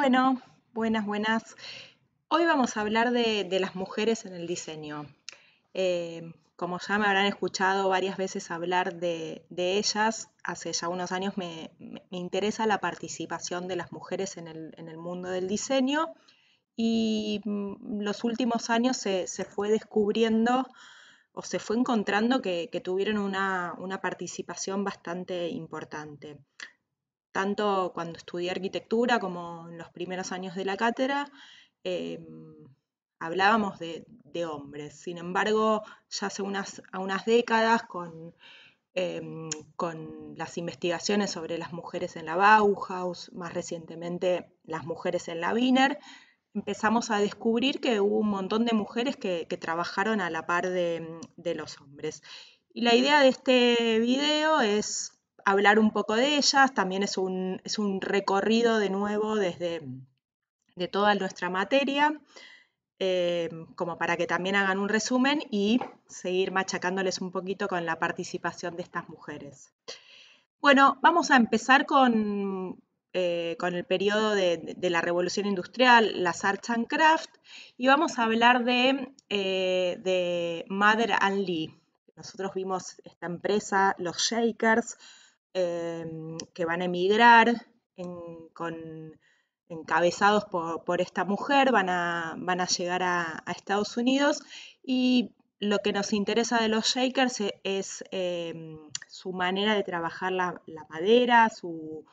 Bueno, buenas, buenas. Hoy vamos a hablar de, las mujeres en el diseño. Eh, como ya me habrán escuchado varias veces hablar de, ellas, hace ya unos años me, interesa la participación de las mujeres en el, mundo del diseño y mm, los últimos años se, fue descubriendo o se fue encontrando que, tuvieron una, participación bastante importante tanto cuando estudié arquitectura como en los primeros años de la cátedra, eh, hablábamos de, hombres. Sin embargo, ya hace unas, a unas décadas, con, eh, con, las investigaciones sobre las mujeres en la Bauhaus, más recientemente las mujeres en la Wiener, empezamos a descubrir que hubo un montón de mujeres que, trabajaron a la par de, de los hombres. Y la idea de este video es hablar un poco de ellas, también es un, recorrido de nuevo desde de toda nuestra materia, eh, como para que también hagan un resumen y seguir machacándoles un poquito con la participación de estas mujeres. Bueno, vamos a empezar con, eh, el periodo de, la revolución industrial, las arts and craft, y vamos a hablar de, eh, de Mother and Lee. Nosotros vimos esta empresa, los Shakers, Em, que van a emigrar con, encabezados por, esta mujer, van a, van a llegar a, Estados Unidos y lo que nos interesa de los Shakers es, em, su manera de trabajar la, madera, su,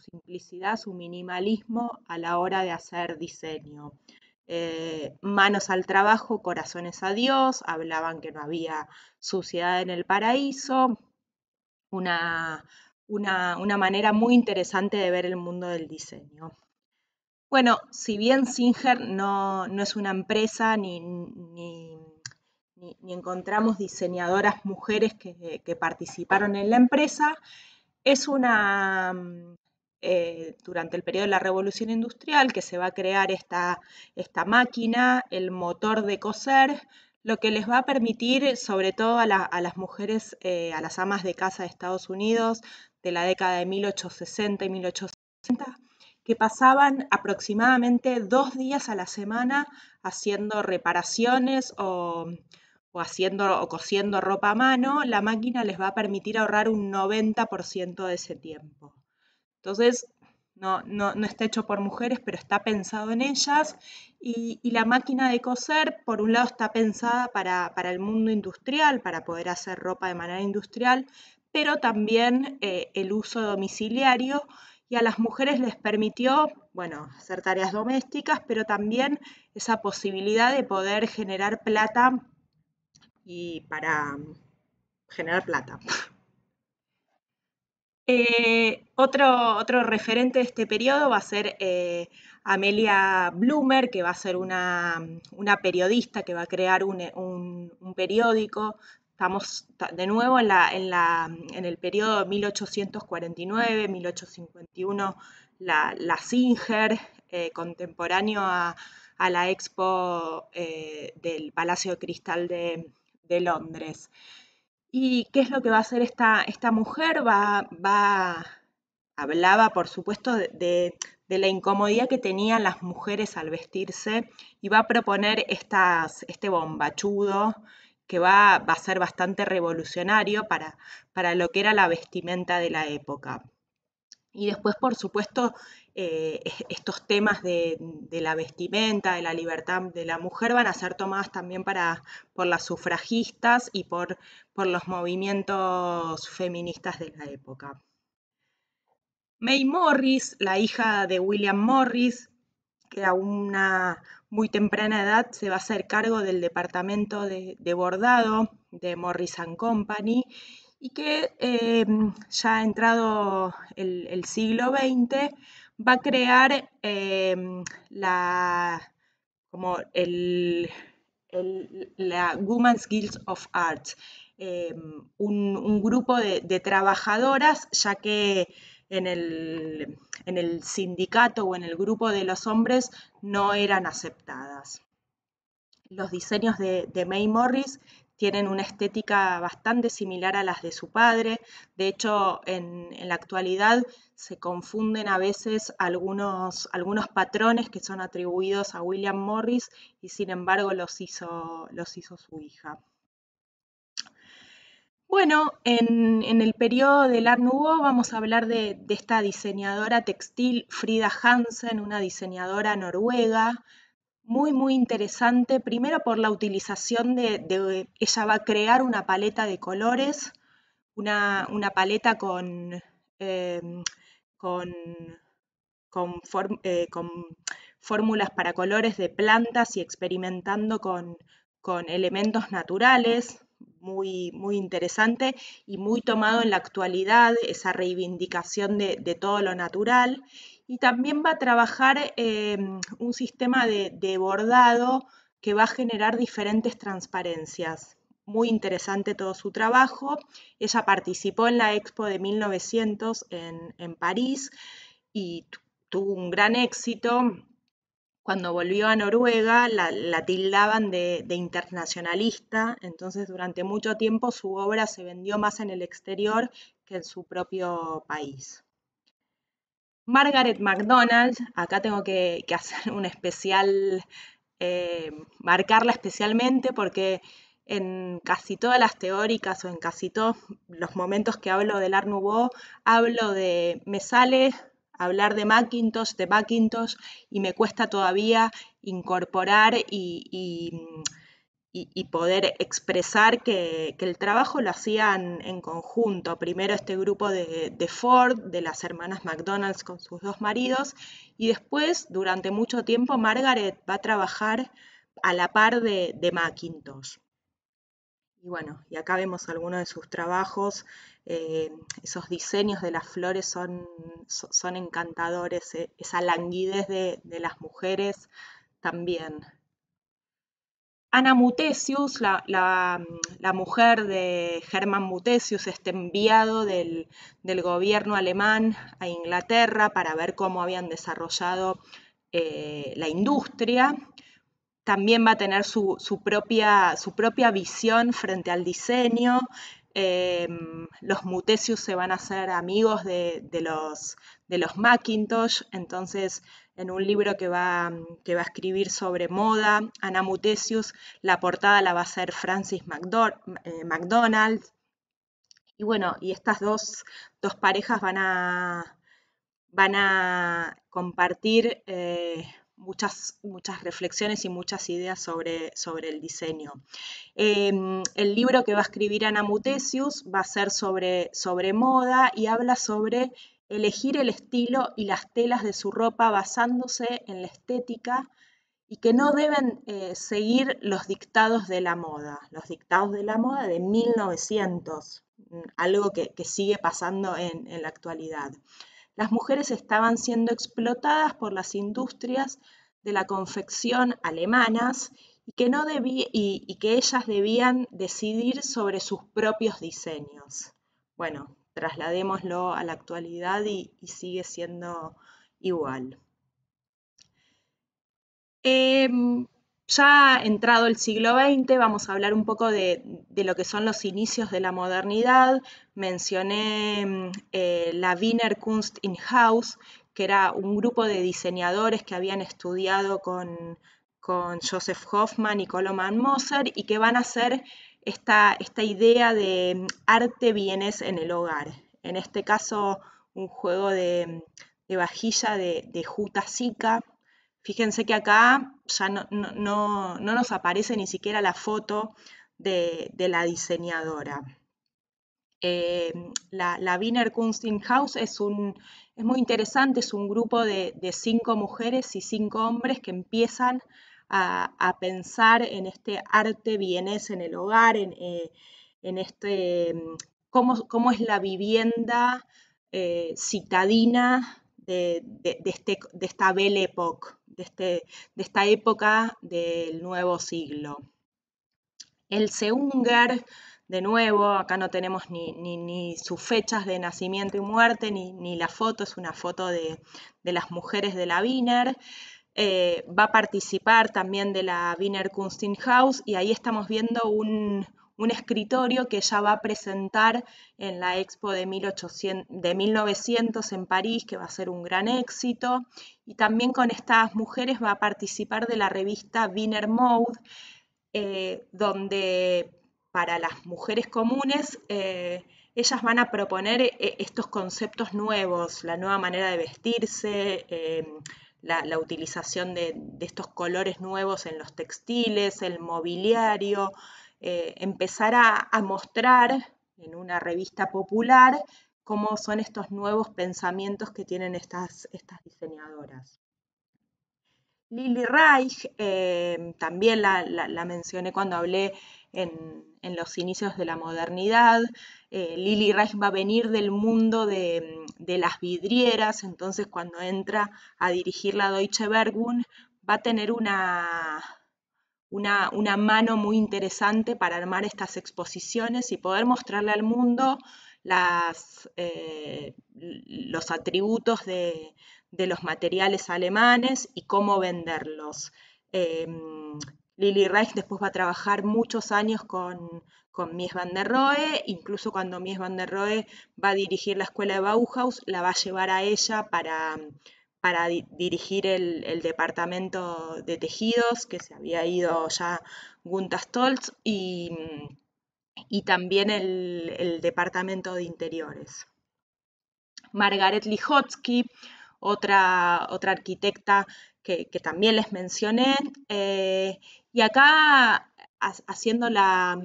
simplicidad, su minimalismo a la hora de hacer diseño. Eh, manos al trabajo, corazones a Dios, hablaban que no había suciedad en el paraíso, una, manera muy interesante de ver el mundo del diseño. Bueno, si bien Singer no, es una empresa ni, ni, encontramos diseñadoras mujeres que, participaron en la empresa, es una, mm, eh, durante el periodo de la revolución industrial que se va a crear esta máquina, el motor de coser, lo que les va a permitir, sobre todo a, las mujeres, eh, a las amas de casa de Estados Unidos de la década de 1860 y 1860, que pasaban aproximadamente dos días a la semana haciendo reparaciones o, o haciendo o cosiendo ropa a mano, la máquina les va a permitir ahorrar un 90% de ese tiempo. Entonces, no, está hecho por mujeres, pero está pensado en ellas. Y, la máquina de coser, por un lado, está pensada para, el mundo industrial, para poder hacer ropa de manera industrial, pero también eh, el uso domiciliario. Y a las mujeres les permitió, bueno, hacer tareas domésticas, pero también esa posibilidad de poder generar plata y para generar plata, Eh, otro, otro, referente de este periodo va a ser eh, Amelia Bloomer, que va a ser una, periodista que va a crear un, periódico. Estamos de nuevo en, el periodo 1849-1851, la, Singer, eh, contemporáneo a, la expo del Palacio Cristal de, de Londres. ¿Y qué es lo que va a hacer esta, esta mujer? Va, va, hablaba, por supuesto, de, de, la incomodidad que tenían las mujeres al vestirse y va a proponer estas, este bombachudo que va, va a ser bastante revolucionario para, para lo que era la vestimenta de la época. Y después, por supuesto, eh, estos temas de, la vestimenta, de la libertad de la mujer, van a ser tomadas también para, por las sufragistas y por, por los movimientos feministas de la época. May Morris, la hija de William Morris, que a una muy temprana edad se va a hacer cargo del departamento de, bordado de Morris Company y que eh, ya ha entrado el siglo XX va a crear em, la, como la Women's Guild of Arts, em, un, grupo de, trabajadoras, ya que en el, sindicato o en el grupo de los hombres no eran aceptadas. Los diseños de, de May Morris tienen una estética bastante similar a las de su padre. De hecho, en, la actualidad se confunden a veces algunos, algunos, patrones que son atribuidos a William Morris y sin embargo los hizo, su hija. Bueno, en, el periodo del Art Nouveau vamos a hablar de, de esta diseñadora textil Frida Hansen, una diseñadora noruega muy, muy interesante, primero por la utilización de, ella va a crear una paleta de colores, una, paleta con, eh, eh, con, fórmulas para colores de plantas y experimentando con, con elementos naturales, muy, muy interesante y muy tomado en la actualidad, esa reivindicación de, de todo lo natural y también va a trabajar em, un sistema de, bordado que va a generar diferentes transparencias. Muy interesante todo su trabajo. Ella participó en la Expo de 1900 en, París y tuvo un gran éxito. Cuando volvió a Noruega la, tildaban de internacionalista, entonces durante mucho tiempo su obra se vendió más en el exterior que en su propio país. Margaret MacDonald, acá tengo que, hacer un especial, eh, marcarla especialmente porque en casi todas las teóricas o en casi todos los momentos que hablo del Art Nouveau, hablo de, me sale hablar de Macintosh, de Macintosh, y me cuesta todavía incorporar y y, poder expresar que, el trabajo lo hacían en conjunto. Primero este grupo de, Ford, de las hermanas McDonald's con sus dos maridos, y después, durante mucho tiempo, Margaret va a trabajar a la par de, de Y bueno, y acá vemos algunos de sus trabajos. Eh, esos diseños de las flores son, son encantadores. Eh, esa languidez de, de, las mujeres también. Ana Mutesius, mm, la, mujer de Germán Mutesius, este enviado del, gobierno alemán a Inglaterra para ver cómo habían desarrollado eh, la industria, también va a tener su, propia, su propia visión frente al diseño Em, los Mutesius se van a hacer amigos de, los, de, los, Macintosh, entonces en un libro que va, que va a escribir sobre moda, Ana Mutesius, la portada la va a hacer Francis McDonald. Eh, y bueno, y estas dos, parejas van a, van a compartir eh, muchas, muchas reflexiones y muchas ideas sobre, el diseño. Em, el libro que va a escribir Ana Mutesius va a ser sobre, moda y habla sobre elegir el estilo y las telas de su ropa basándose en la estética y que no deben eh, seguir los dictados de la moda, los dictados de la moda de 1900, mm, algo que, sigue pasando en la actualidad las mujeres estaban siendo explotadas por las industrias de la confección alemanas y que, no y que ellas debían decidir sobre sus propios diseños. Bueno, trasladémoslo a la actualidad y, sigue siendo igual. Em, ya entrado el siglo XX, vamos a hablar un poco de, lo que son los inicios de la modernidad. Mencioné mm, eh, la Wiener Kunst in Haus, que era un grupo de diseñadores que habían estudiado con, con Joseph Hoffman y Koloman Moser y que van a hacer esta, idea de mm, arte bienes en el hogar. En este caso, un juego de, mm, vajilla de, de juta Fíjense que acá ya no, nos aparece ni siquiera la foto de, la diseñadora. Eh, la, la Wiener Kunstinghaus es, un, es muy interesante, es un grupo de, cinco mujeres y cinco hombres que empiezan a, pensar en este arte bienes en el hogar, en, eh, este, cómo, es la vivienda eh, citadina de, de, de este, esta Belle Époque de, este, de esta época del nuevo siglo. El Seunger, de nuevo, acá no tenemos ni, ni, sus fechas de nacimiento y muerte, ni, la foto, es una foto de, de las mujeres de la Wiener. Eh, va a participar también de la Wiener Kunsthaus y ahí estamos viendo un, un escritorio que ella va a presentar en la expo de, 1900 en París, que va a ser un gran éxito. Y también con estas mujeres va a participar de la revista Wiener Mode, eh, donde para las mujeres comunes eh, ellas van a proponer eh, estos conceptos nuevos, la nueva manera de vestirse, la, utilización de, estos colores nuevos en los textiles, el mobiliario, eh, empezar a, mostrar en una revista popular cómo son estos nuevos pensamientos que tienen estas, estas diseñadoras. Lily Reich, eh, también la, mencioné cuando hablé en, los inicios de la modernidad. Eh, Reich va a venir del mundo de, de, las vidrieras, entonces cuando entra a dirigir la Deutsche Bergung va a tener una, una, mano muy interesante para armar estas exposiciones y poder mostrarle al mundo las, eh, los atributos de, los materiales alemanes y cómo venderlos. Eh, Lili Reich después va a trabajar muchos años con, con, Mies van der Rohe, incluso cuando Mies van der Rohe va a dirigir la escuela de Bauhaus, la va a llevar a ella para, para dirigir el, departamento de tejidos, que se había ido ya Gunta Stolz, y, también el, departamento de interiores. Margaret Lijotsky, otra, otra arquitecta que, también les mencioné, eh, y acá haciendo la,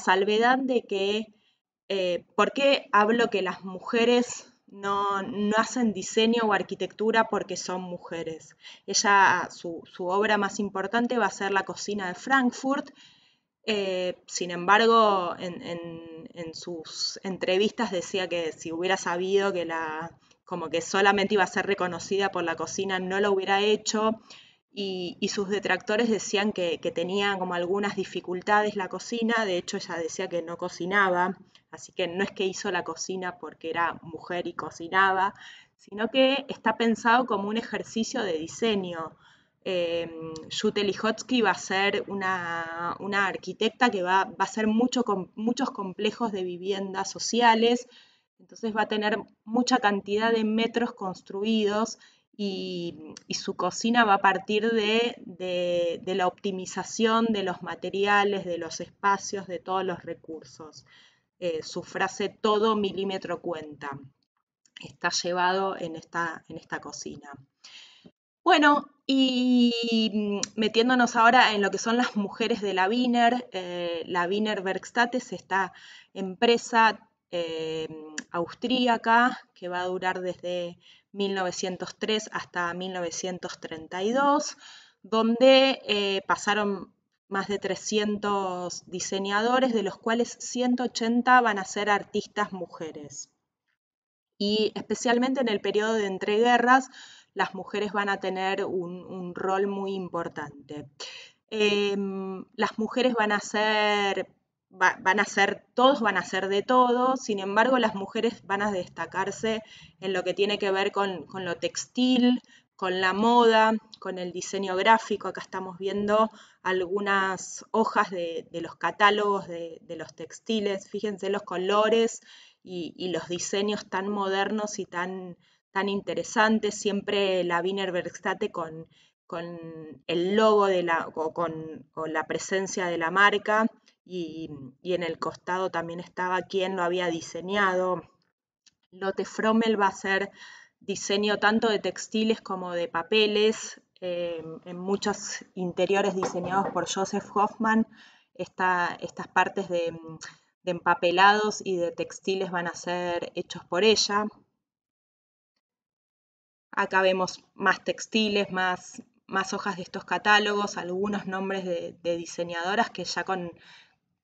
salvedad de que, eh, ¿por qué hablo que las mujeres no, no hacen diseño o arquitectura porque son mujeres. Ella, su, obra más importante va a ser La cocina de Frankfurt, eh, sin embargo, en, en, en, sus entrevistas decía que si hubiera sabido que la, como que solamente iba a ser reconocida por la cocina, no lo hubiera hecho y, sus detractores decían que, tenía como algunas dificultades la cocina, de hecho ella decía que no cocinaba, así que no es que hizo la cocina porque era mujer y cocinaba, sino que está pensado como un ejercicio de diseño. Eh, Jute va a ser una, arquitecta que va, a hacer muchos complejos de viviendas sociales, entonces va a tener mucha cantidad de metros construidos y, su cocina va a partir de, la optimización de los materiales, de los espacios, de todos los recursos. Eh, su frase todo milímetro cuenta está llevado en esta, en esta cocina. Bueno, y mm, metiéndonos ahora en lo que son las mujeres de la Wiener, eh, la Wiener Werkstatt es esta empresa eh, austríaca que va a durar desde 1903 hasta 1932, donde eh, pasaron más de 300 diseñadores, de los cuales 180 van a ser artistas mujeres. Y especialmente en el periodo de entreguerras, las mujeres van a tener un, rol muy importante. Em, las mujeres van a ser van a ser, todos van a ser de todo, sin embargo las mujeres van a destacarse en lo que tiene que ver con, lo textil, con la moda, con el diseño gráfico. Acá estamos viendo algunas hojas de, los catálogos de, los textiles. Fíjense los colores y, los diseños tan modernos y tan, interesantes. Siempre la Wiener con, el logo de o la presencia de la marca y, en el costado también estaba quien lo había diseñado. Lotte Frommel va a hacer diseño tanto de textiles como de papeles, eh, en muchos interiores diseñados por Joseph Hoffman, estas partes de, empapelados y de textiles van a ser hechos por ella. Acá vemos más textiles, más, más hojas de estos catálogos, algunos nombres de diseñadoras que ya con,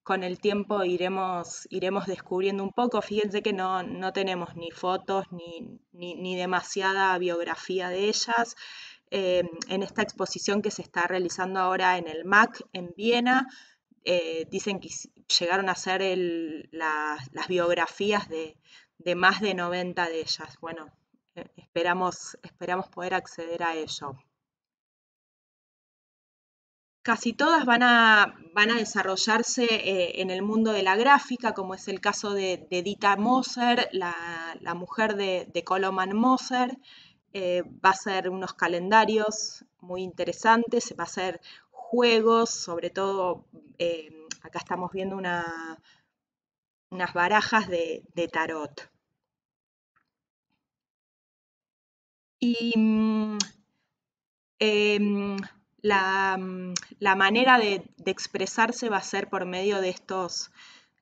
con el tiempo iremos, iremos descubriendo un poco. Fíjense que no, tenemos ni fotos ni, demasiada biografía de ellas. Eh, en esta exposición que se está realizando ahora en el MAC en Viena, eh, dicen que llegaron a ser las biografías de, más de 90 de ellas. Bueno, eh, esperamos, esperamos poder acceder a ello. Casi todas van a, van a desarrollarse eh, en el mundo de la gráfica, como es el caso de, Dita Moser, la, mujer de, de Coloman Moser. Eh, va a ser unos calendarios muy interesantes, va a ser juegos, sobre todo eh, acá estamos viendo una, unas barajas de, tarot. Y mm, em, Mm, la, manera de, expresarse va a ser por medio de, estos,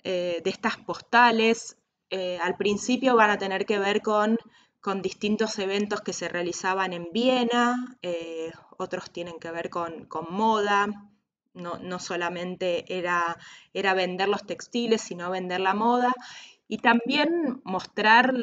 eh, de estas postales. Eh, al principio van a tener que ver con, distintos eventos que se realizaban en Viena, eh, otros tienen que ver con, moda. No, solamente era, era vender los textiles, sino vender la moda y también mostrar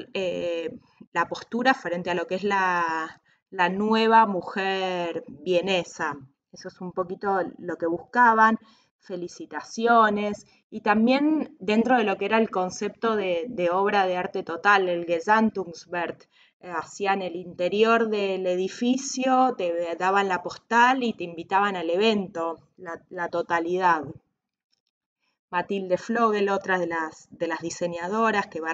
la postura frente a lo que es la, la nueva mujer vienesa. Eso es un poquito lo que buscaban, felicitaciones y también dentro de lo que era el concepto de, obra de arte total, el Gesamtkunstwerk eh, hacían el interior del edificio, te daban la postal y te invitaban al evento, la, totalidad. Matilde Flogel, otra de las, de las diseñadoras que va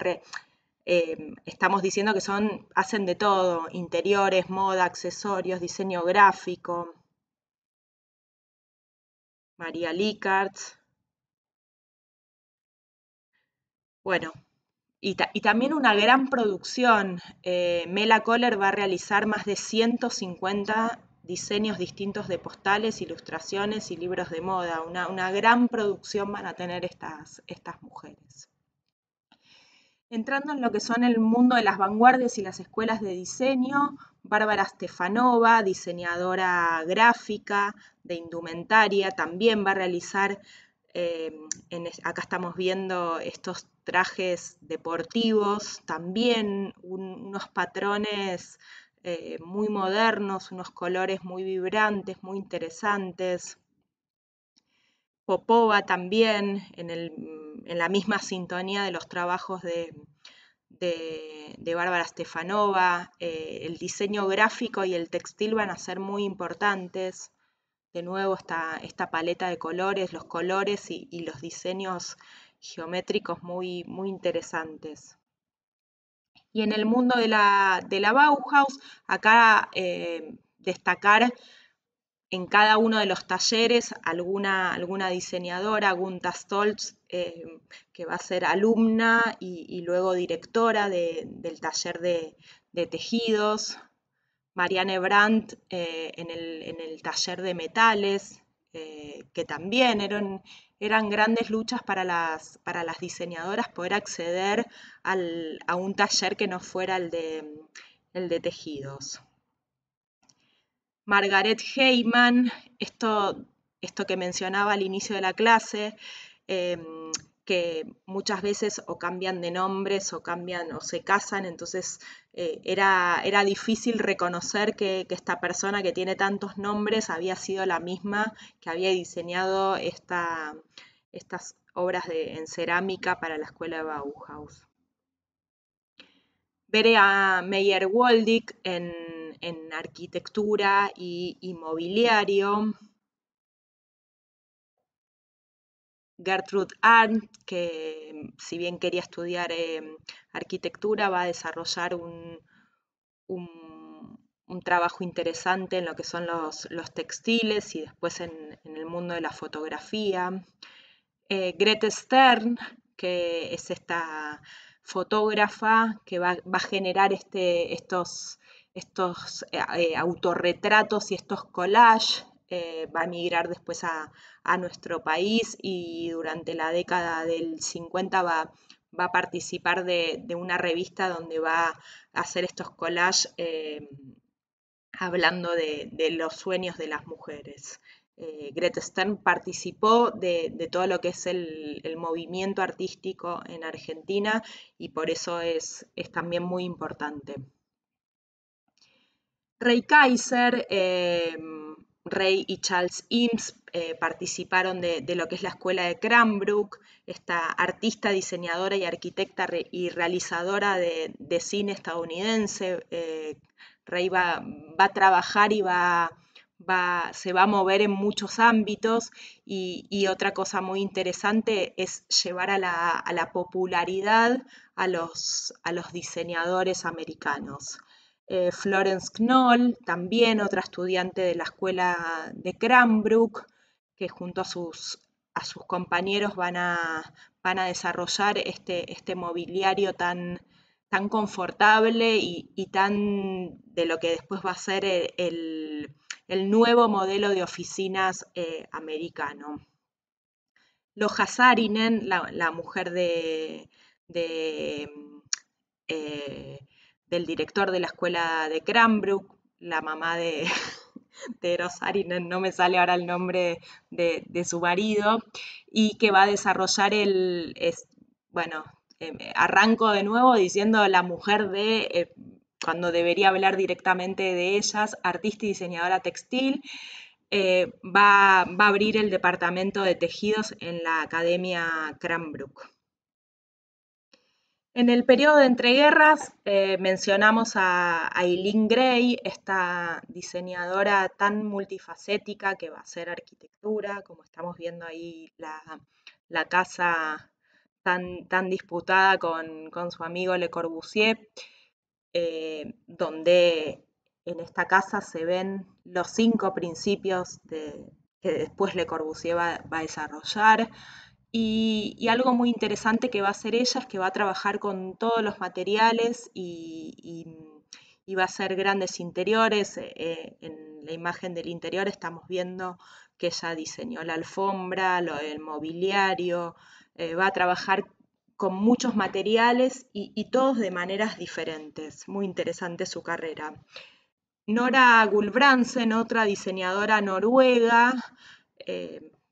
Em, estamos diciendo que son, hacen de todo, interiores, moda, accesorios, diseño gráfico. María Likert. Bueno, y, también una gran producción. Eh, mela Kohler va a realizar más de 150 diseños distintos de postales, ilustraciones y libros de moda. Una, una gran producción van a tener estas, estas mujeres entrando en lo que son el mundo de las vanguardias y las escuelas de diseño, Bárbara Stefanova, diseñadora gráfica de indumentaria, también va a realizar, eh, acá estamos viendo estos trajes deportivos, también unos patrones eh, muy modernos, unos colores muy vibrantes, muy interesantes. Popova también, en, la misma sintonía de los trabajos de, de, Bárbara Stefanova, eh, el diseño gráfico y el textil van a ser muy importantes. De nuevo, esta, esta paleta de colores, los colores y, los diseños geométricos muy, muy interesantes. Y en el mundo de la, Bauhaus, acá eh, destacar en cada uno de los talleres alguna, alguna diseñadora, Gunta Stoltz, eh, que va a ser alumna y, luego directora del taller de, tejidos, Marianne Brandt eh, en, el, taller de metales, eh, que también eran, eran grandes luchas para las, diseñadoras poder acceder a un taller que no fuera el el de tejidos. Margaret Heyman, esto, esto que mencionaba al inicio de la clase, em, que muchas veces o cambian de nombres o cambian o se casan, entonces eh, era, era, difícil reconocer que, esta persona que tiene tantos nombres había sido la misma que había diseñado estas obras de, en cerámica para la escuela de Bauhaus. Veré a Meyer Waldick en en arquitectura y inmobiliario. Gertrude Arndt, que mm, si bien quería estudiar eh, arquitectura, va a desarrollar un, trabajo interesante en lo que son los, textiles y después en, el mundo de la fotografía. Eh, Grete Stern, que es esta fotógrafa que va, va a generar este, estos estos eh, eh, autorretratos y estos collages. Eh, va a migrar después a, nuestro país y durante la década del 50 va, a participar de, una revista donde va a hacer estos collages hablando de, los sueños de las mujeres. Eh, Stern participó de, todo lo que es el, movimiento artístico en Argentina y por eso es también muy importante. Rey Kaiser, em, Rey y Charles Imps eh, participaron de, lo que es la escuela de Cranbrook, esta artista, diseñadora y arquitecta y realizadora de, cine estadounidense. Eh, Rey va, a trabajar y se va a mover en muchos ámbitos y, otra cosa muy interesante es llevar a la, popularidad a los diseñadores americanos. Eh, Florence Knoll, también otra estudiante de la escuela de Cranbrook, que junto a sus, a sus compañeros van a, van a desarrollar este, este mobiliario tan, tan confortable y, tan de lo que después va a ser el, nuevo modelo de oficinas eh, americano. Loja Sarinen, la, la mujer de, de eh, del director de la escuela de Cranbrook, la mamá de, de no, me sale ahora el nombre de, su marido, y que va a desarrollar el, bueno, em, arranco de nuevo diciendo la mujer de, eh, cuando debería hablar directamente de ellas, artista y diseñadora textil, eh, va a abrir el departamento de tejidos en la Academia Cranbrook. En el periodo de entreguerras eh, mencionamos a Eileen Gray, esta diseñadora tan multifacética que va a hacer arquitectura, como estamos viendo ahí la, casa tan, disputada con, su amigo Le Corbusier, eh, donde en esta casa se ven los cinco principios que después Le Corbusier va a desarrollar. Y, algo muy interesante que va a hacer ella es que va a trabajar con todos los materiales y, va a hacer grandes interiores. Eh, eh, en la imagen del interior estamos viendo que ella diseñó la alfombra, el mobiliario, eh, va a trabajar con muchos materiales y, todos de maneras diferentes. Muy interesante su carrera. Nora Gulbransen, otra diseñadora noruega,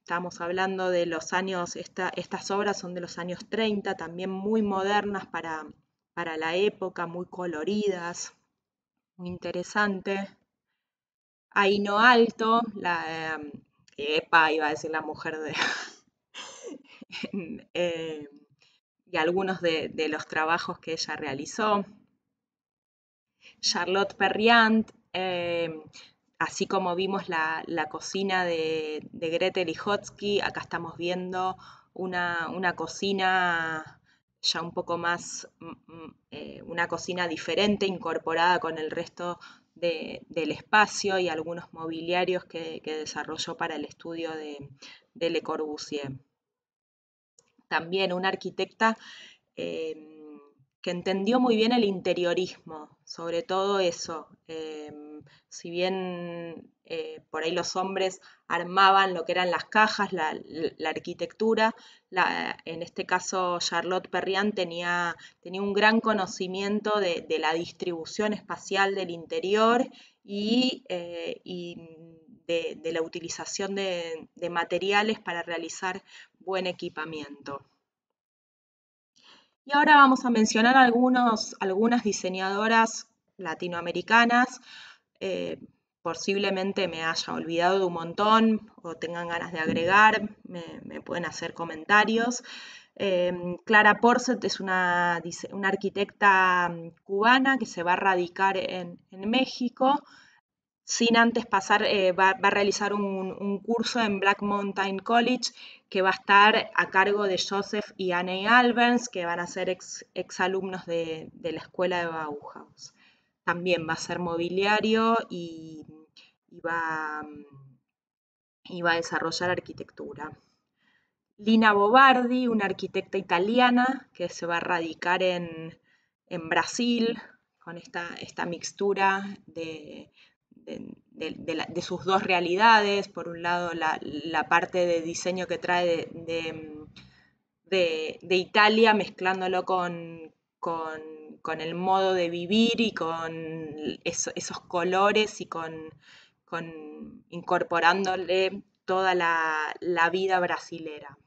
Estamos hablando de los años, estas obras son de los años 30, también muy modernas para, para la época, muy coloridas, muy interesante. Aino Alto, la, eh, epa, iba a decir la mujer de... Eh, y algunos de, los trabajos que ella realizó. Charlotte Perriand, eh, así como vimos la, cocina de, Grete Gretel acá estamos viendo una, cocina ya un poco más, mm, mm, eh, una cocina diferente, incorporada con el resto del espacio y algunos mobiliarios que, desarrolló para el estudio de, Le Corbusier. También una arquitecta eh, que entendió muy bien el interiorismo, sobre todo eso. Eh, si bien eh, por ahí los hombres armaban lo que eran las cajas, la, arquitectura, en este caso Charlotte Perriand tenía, un gran conocimiento de, la distribución espacial del interior y, eh, de, la utilización de materiales para realizar buen equipamiento. Y ahora vamos a mencionar algunas diseñadoras latinoamericanas. Eh, posiblemente me haya olvidado de un montón o tengan ganas de agregar, me, pueden hacer comentarios. Eh, Clara Porcet es una, arquitecta mm, cubana que se va a radicar en México sin antes pasar, eh, va, a realizar un, curso en Black Mountain College que va a estar a cargo de Joseph y Anne Albers, que van a ser ex, exalumnos de, la escuela de Bauhaus. También va a ser mobiliario y, va, a desarrollar arquitectura. Lina Bobardi, una arquitecta italiana que se va a radicar en, en Brasil con esta, esta mixtura de, de, sus dos realidades, por un lado la, parte de diseño que trae de, Italia mezclándolo con, el modo de vivir y con esos colores y con, incorporándole toda la, vida brasilera.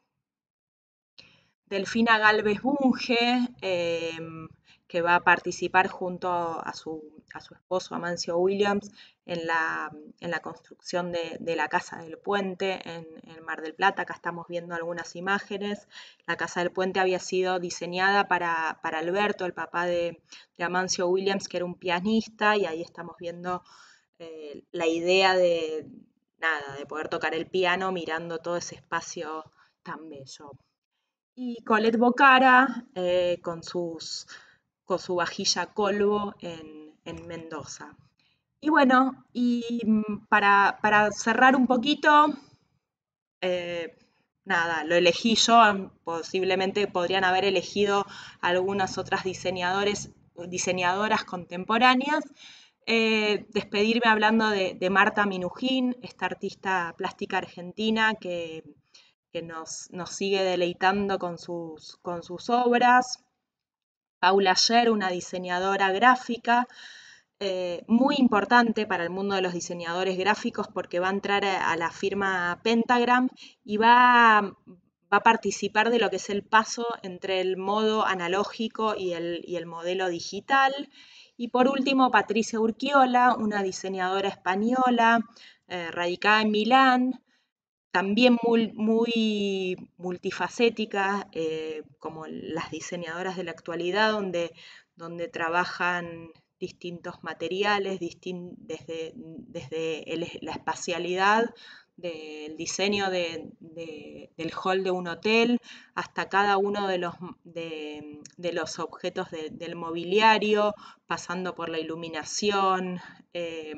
Delfina Galvez Bunge, eh, que va a participar junto a su, a su esposo Amancio Williams en la, en la construcción de, la Casa del Puente en, el Mar del Plata. Acá estamos viendo algunas imágenes. La Casa del Puente había sido diseñada para, para Alberto, el papá de, Amancio Williams, que era un pianista, y ahí estamos viendo eh, la idea de, nada, de poder tocar el piano mirando todo ese espacio tan bello. Y Colette Bocara eh, con, sus, con su vajilla colvo en, en Mendoza. Y bueno, y mm, para, para cerrar un poquito, eh, nada, lo elegí yo, posiblemente podrían haber elegido algunas otras diseñadores, diseñadoras contemporáneas. Eh, despedirme hablando de, Marta Minujín, esta artista plástica argentina que, que nos, nos, sigue deleitando con sus, con sus obras. Paula Ayer, una diseñadora gráfica eh, muy importante para el mundo de los diseñadores gráficos porque va a entrar a, la firma Pentagram y va a, va a participar de lo que es el paso entre el modo analógico y el, y el modelo digital. Y por último, Patricia Urquiola, una diseñadora española eh, radicada en Milán, también muy, muy multifacética, eh, como las diseñadoras de la actualidad, donde, donde trabajan distintos materiales, desde, la espacialidad del diseño del hall de un hotel hasta cada uno de los, de, los objetos del mobiliario, pasando por la iluminación, eh,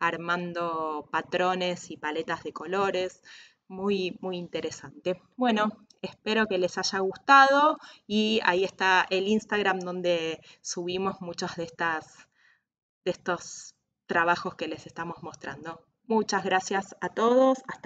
armando patrones y paletas de colores. Muy, muy interesante. Bueno, Espero que les haya gustado y ahí está el Instagram donde subimos muchos de, estas, de estos trabajos que les estamos mostrando. Muchas gracias a todos. Hasta